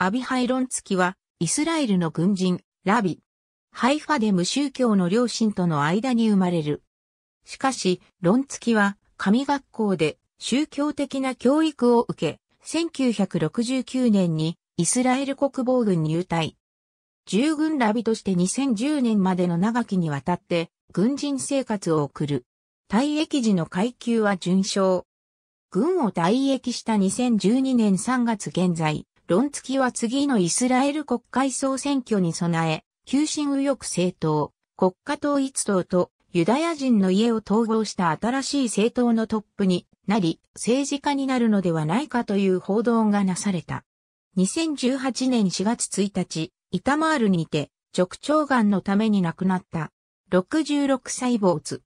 アビハイロンツキは、イスラエルの軍人、ラビ。ハイファで無宗教の両親との間に生まれる。しかし、ロンツキは、神学校で宗教的な教育を受け、1969年にイスラエル国防軍入隊。従軍ラビとして2010年までの長きにわたって軍人生活を送る。退役時の階級は順将。軍を退役した2012年3月現在、論付きは次のイスラエル国会総選挙に備え、急進右翼政党、国家統一党とユダヤ人の家を統合した新しい政党のトップになり、政治家になるのではないかという報道がなされた。2018年4月1日、イタマールにて、直腸癌のために亡くなった。66歳坊主。